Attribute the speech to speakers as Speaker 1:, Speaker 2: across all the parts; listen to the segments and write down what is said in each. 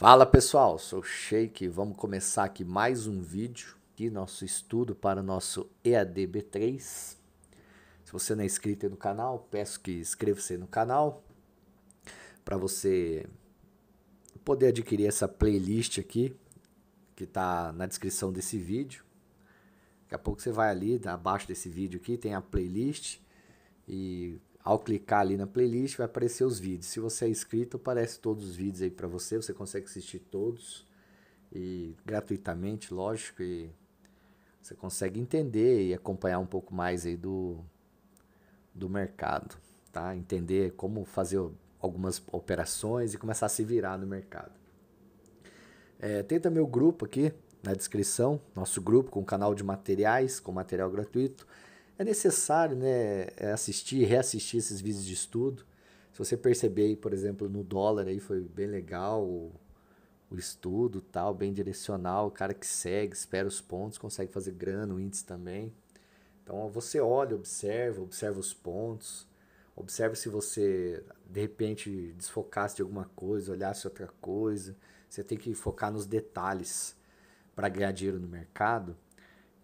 Speaker 1: Fala pessoal, sou Sheik e vamos começar aqui mais um vídeo aqui, nosso estudo para o nosso EADB 3 Se você não é inscrito no canal, peço que inscreva-se no canal para você poder adquirir essa playlist aqui que está na descrição desse vídeo. Daqui a pouco você vai ali, abaixo desse vídeo aqui, tem a playlist e ao clicar ali na playlist, vai aparecer os vídeos. Se você é inscrito, aparece todos os vídeos aí para você. Você consegue assistir todos e gratuitamente, lógico, e você consegue entender e acompanhar um pouco mais aí do, do mercado, tá? Entender como fazer algumas operações e começar a se virar no mercado. É, tem também o grupo aqui na descrição, nosso grupo com canal de materiais, com material gratuito é necessário né, é, assistir, reassistir esses vídeos de estudo. Se você perceber, por exemplo, no dólar aí foi bem legal o, o estudo, tal, bem direcional, o cara que segue, espera os pontos, consegue fazer grana, o índice também. Então você olha, observa, observa os pontos, observa se você de repente desfocasse de alguma coisa, olhasse outra coisa. Você tem que focar nos detalhes para ganhar dinheiro no mercado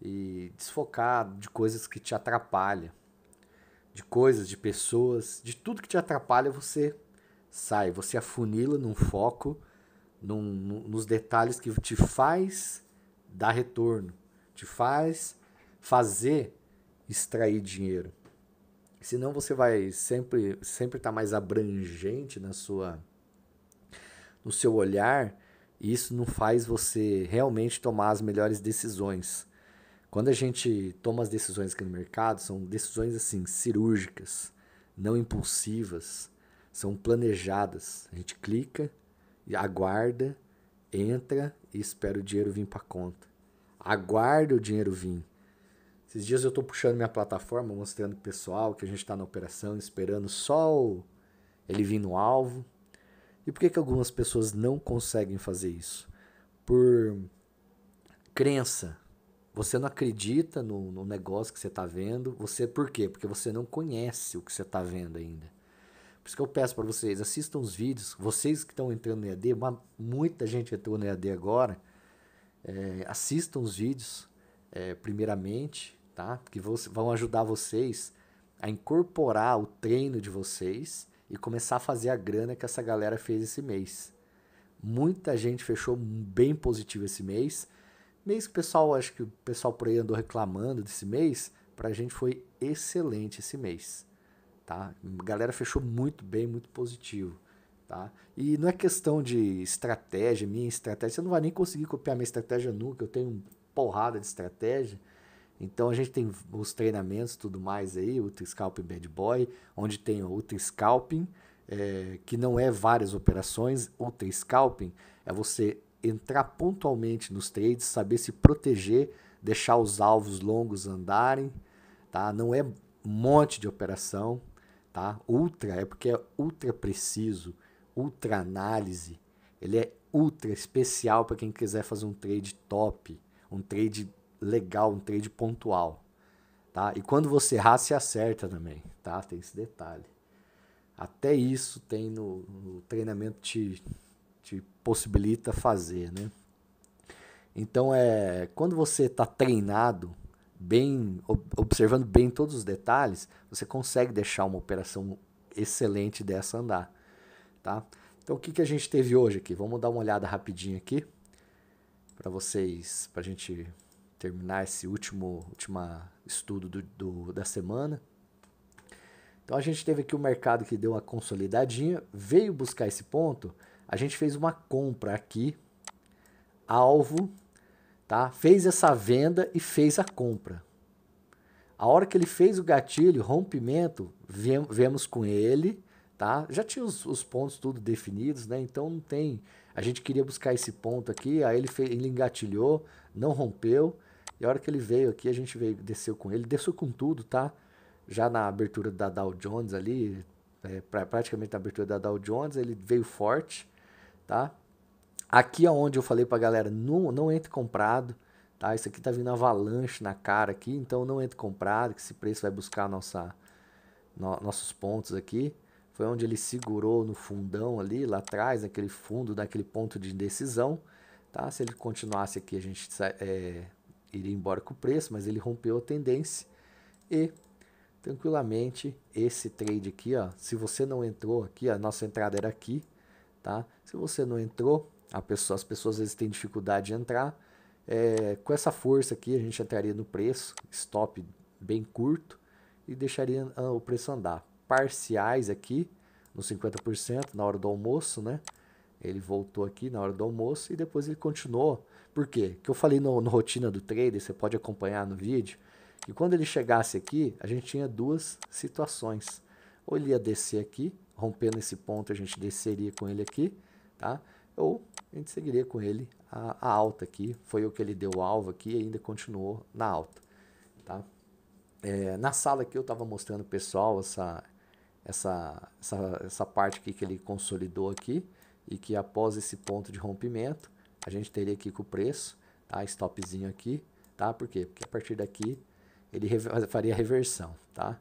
Speaker 1: e desfocado de coisas que te atrapalham, de coisas, de pessoas, de tudo que te atrapalha, você sai, você afunila num foco, num, num, nos detalhes que te faz dar retorno, te faz fazer extrair dinheiro. Senão você vai sempre sempre estar tá mais abrangente na sua no seu olhar, e isso não faz você realmente tomar as melhores decisões quando a gente toma as decisões aqui no mercado, são decisões assim cirúrgicas, não impulsivas, são planejadas. A gente clica, aguarda, entra e espera o dinheiro vir para conta. Aguarda o dinheiro vir. Esses dias eu estou puxando minha plataforma, mostrando pro pessoal que a gente está na operação, esperando só ele vir no alvo. E por que, que algumas pessoas não conseguem fazer isso? Por crença, você não acredita no, no negócio que você está vendo. Você por quê? Porque você não conhece o que você está vendo ainda. Por isso que eu peço para vocês, assistam os vídeos. Vocês que estão entrando no EAD, muita gente entrou no EAD agora. É, assistam os vídeos é, primeiramente, tá? Que vão ajudar vocês a incorporar o treino de vocês e começar a fazer a grana que essa galera fez esse mês. Muita gente fechou bem positivo esse mês mês que o pessoal, acho que o pessoal por aí andou reclamando desse mês, pra gente foi excelente esse mês, tá? A galera fechou muito bem, muito positivo, tá? E não é questão de estratégia, minha estratégia, você não vai nem conseguir copiar minha estratégia nunca, eu tenho uma porrada de estratégia. Então a gente tem os treinamentos tudo mais aí, ultra Scalping Bad Boy, onde tem o Scalping, é, eh, que não é várias operações, ultra Scalping é você entrar pontualmente nos trades, saber se proteger, deixar os alvos longos andarem, tá? Não é um monte de operação, tá? Ultra é porque é ultra preciso, ultra análise. Ele é ultra especial para quem quiser fazer um trade top, um trade legal, um trade pontual, tá? E quando você errar, se acerta também, tá? Tem esse detalhe. Até isso tem no, no treinamento de te possibilita fazer, né? Então é quando você está treinado bem, observando bem todos os detalhes, você consegue deixar uma operação excelente dessa andar, tá? Então o que, que a gente teve hoje aqui? Vamos dar uma olhada rapidinho aqui para vocês, para a gente terminar esse último, último estudo do, do, da semana. Então a gente teve aqui o mercado que deu uma consolidadinha, veio buscar esse ponto a gente fez uma compra aqui, alvo, tá? Fez essa venda e fez a compra. A hora que ele fez o gatilho, rompimento, viemos com ele, tá? Já tinha os, os, pontos tudo definidos, né? Então não tem. A gente queria buscar esse ponto aqui, aí ele, fez, ele engatilhou, não rompeu. E a hora que ele veio aqui, a gente veio, desceu com ele, desceu com tudo, tá? Já na abertura da Dow Jones ali, é, pra, praticamente na abertura da Dow Jones, ele veio forte, tá? Aqui aonde é eu falei pra galera, não, não entre comprado, tá? Isso aqui tá vindo avalanche na cara aqui, então não entre comprado, que esse preço vai buscar nossa, no, nossos pontos aqui. Foi onde ele segurou no fundão ali, lá atrás, naquele fundo, naquele ponto de indecisão, tá? Se ele continuasse aqui, a gente é, iria embora com o preço, mas ele rompeu a tendência e tranquilamente esse trade aqui, ó, se você não entrou aqui, a nossa entrada era aqui, Tá? Se você não entrou, pessoa, as pessoas às vezes têm dificuldade de entrar. É, com essa força aqui, a gente entraria no preço, stop bem curto, e deixaria ah, o preço andar. Parciais aqui, nos 50%, na hora do almoço, né? Ele voltou aqui na hora do almoço e depois ele continuou. Por quê? Que eu falei no, no rotina do trader, você pode acompanhar no vídeo, que quando ele chegasse aqui, a gente tinha duas situações. Ou ele ia descer aqui rompendo esse ponto, a gente desceria com ele aqui, tá? Ou a gente seguiria com ele a, a alta aqui, foi o que ele deu alvo aqui e ainda continuou na alta, tá? É, na sala aqui eu estava mostrando o pessoal essa, essa, essa, essa parte aqui que ele consolidou aqui e que após esse ponto de rompimento a gente teria aqui com o preço, tá? Stopzinho aqui, tá? Por quê? Porque a partir daqui ele faria a reversão, tá?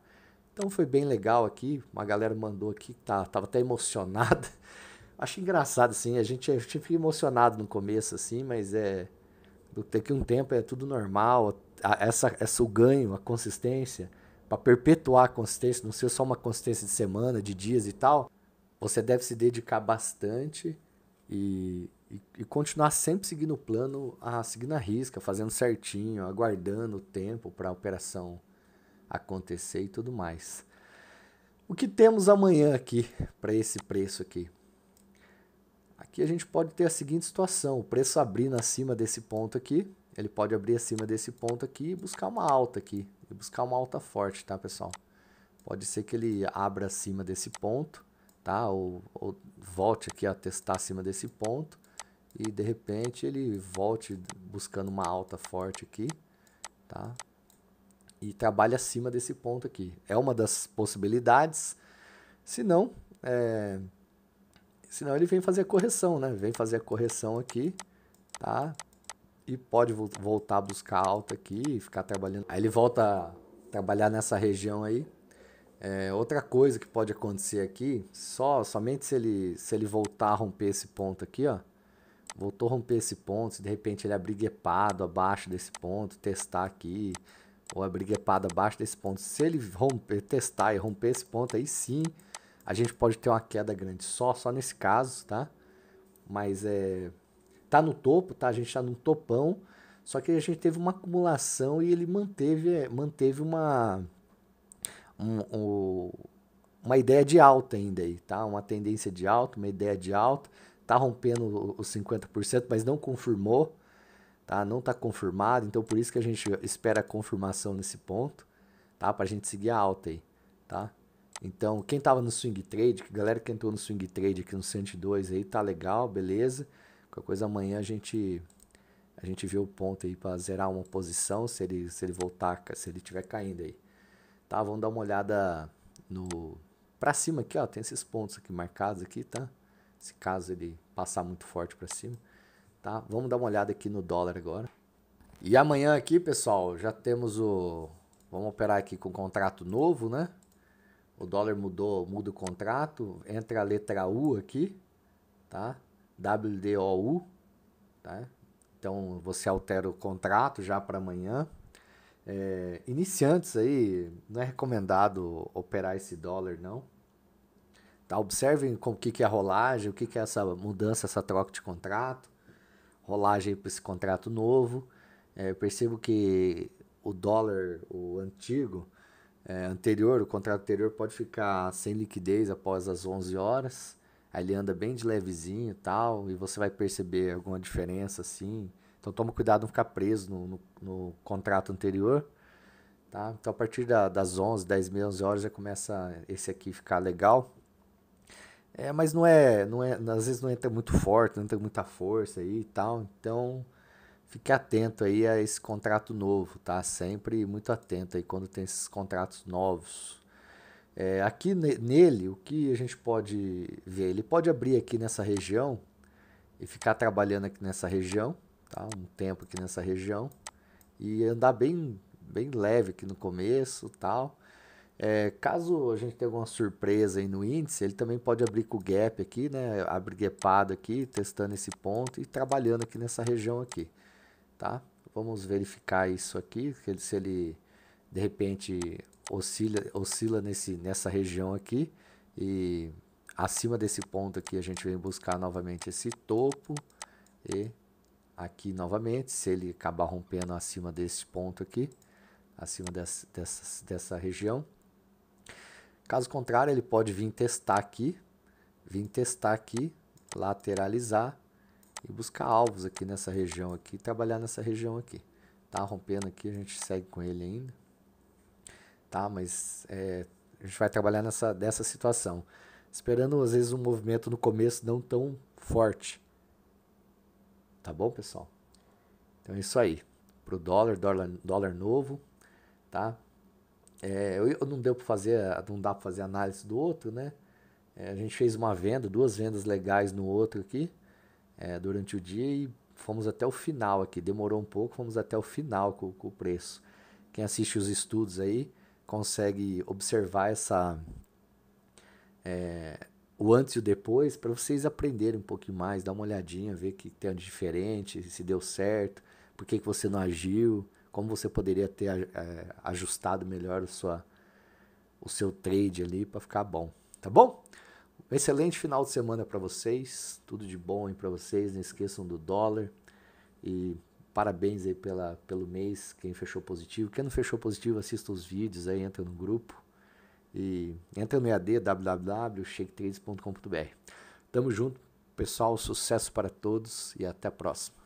Speaker 1: Então foi bem legal aqui, uma galera mandou aqui, tá, tava até emocionada. Acho engraçado, assim, a gente, a gente fica emocionado no começo, assim, mas é. Daqui um tempo é tudo normal, essa, essa o ganho, a consistência, para perpetuar a consistência, não ser só uma consistência de semana, de dias e tal, você deve se dedicar bastante e, e, e, continuar sempre seguindo o plano, a, seguindo a risca, fazendo certinho, aguardando o tempo para a operação acontecer e tudo mais. O que temos amanhã aqui para esse preço aqui? Aqui a gente pode ter a seguinte situação, o preço abrindo acima desse ponto aqui, ele pode abrir acima desse ponto aqui e buscar uma alta aqui, e buscar uma alta forte, tá pessoal? Pode ser que ele abra acima desse ponto, tá? Ou, ou volte aqui a testar acima desse ponto e de repente ele volte buscando uma alta forte aqui, tá? e trabalha acima desse ponto aqui. É uma das possibilidades. Se não, é, senão ele vem fazer a correção, né? Vem fazer a correção aqui, tá? E pode voltar a buscar alta aqui e ficar trabalhando. Aí ele volta a trabalhar nessa região aí. É, outra coisa que pode acontecer aqui, só somente se ele, se ele voltar a romper esse ponto aqui, ó. Voltou a romper esse ponto, se de repente ele abrir abaixo desse ponto, testar aqui, ou a briguepada é abaixo desse ponto, se ele romper, testar e romper esse ponto, aí sim a gente pode ter uma queda grande. Só, só nesse caso, tá? Mas é. Tá no topo, tá? A gente tá num topão. Só que a gente teve uma acumulação e ele manteve, é, manteve uma. Um, um, uma ideia de alta ainda aí, tá? Uma tendência de alta, uma ideia de alta. Tá rompendo os 50%, mas não confirmou tá? Não está confirmado, então por isso que a gente espera a confirmação nesse ponto, tá? Para a gente seguir a alta aí, tá? Então, quem estava no swing trade, galera que entrou no swing trade aqui no 102 aí, tá legal, beleza? Qualquer coisa amanhã a gente a gente vê o ponto aí para zerar uma posição, se ele se ele voltar, se ele tiver caindo aí. Tá? Vamos dar uma olhada no para cima aqui, ó, tem esses pontos aqui marcados aqui, tá? Se caso ele passar muito forte para cima tá? Vamos dar uma olhada aqui no dólar agora. E amanhã aqui, pessoal, já temos o... Vamos operar aqui com contrato novo, né? O dólar mudou, muda o contrato, entra a letra U aqui, tá? WDOU, tá? Então você altera o contrato já para amanhã. É, iniciantes aí, não é recomendado operar esse dólar, não. Tá, observem com o que, que é a rolagem, o que, que é essa mudança, essa troca de contrato rolagem para esse contrato novo. É, eu percebo que o dólar, o antigo, é, anterior, o contrato anterior pode ficar sem liquidez após as 11 horas. Aí ele anda bem de levezinho e tal, e você vai perceber alguma diferença assim. Então toma cuidado não ficar preso no, no, no contrato anterior. Tá? Então a partir da, das 11, 10, 11 horas já começa esse aqui ficar legal. É, mas não é, não é, às vezes não entra muito forte, não tem muita força aí e tal. Então, fique atento aí a esse contrato novo, tá? Sempre muito atento aí quando tem esses contratos novos. É, aqui nele, o que a gente pode ver? Ele pode abrir aqui nessa região e ficar trabalhando aqui nessa região, tá? Um tempo aqui nessa região e andar bem, bem leve aqui no começo, tal é, caso a gente tenha alguma surpresa aí no índice, ele também pode abrir com o gap aqui, né? Abre gapado aqui, testando esse ponto e trabalhando aqui nessa região aqui, tá? Vamos verificar isso aqui, ele, se ele de repente oscila, oscila nesse, nessa região aqui e acima desse ponto aqui a gente vem buscar novamente esse topo e aqui novamente, se ele acabar rompendo acima desse ponto aqui, acima dessa, dessa, dessa região, Caso contrário, ele pode vir testar aqui, vir testar aqui, lateralizar e buscar alvos aqui nessa região aqui, trabalhar nessa região aqui. Tá rompendo aqui, a gente segue com ele ainda. Tá, mas é, a gente vai trabalhar nessa dessa situação, esperando às vezes um movimento no começo não tão forte. Tá bom, pessoal? Então é isso aí. Pro dólar, dólar, dólar novo, tá? É, eu, eu não deu para fazer, não dá para fazer análise do outro, né? É, a gente fez uma venda, duas vendas legais no outro aqui é, durante o dia e fomos até o final aqui. Demorou um pouco, fomos até o final com, com o preço. Quem assiste os estudos aí consegue observar essa é, o antes e o depois para vocês aprenderem um pouquinho mais, dar uma olhadinha, ver que tem diferente, se deu certo, por que, que você não agiu, como você poderia ter é, ajustado melhor o, sua, o seu trade ali para ficar bom, tá bom? Um excelente final de semana para vocês, tudo de bom aí para vocês, não esqueçam do dólar e parabéns aí pela, pelo mês, quem fechou positivo. Quem não fechou positivo, assista os vídeos aí, entra no grupo e entra no EAD www.shake3.com.br. Tamo junto, pessoal, sucesso para todos e até a próxima.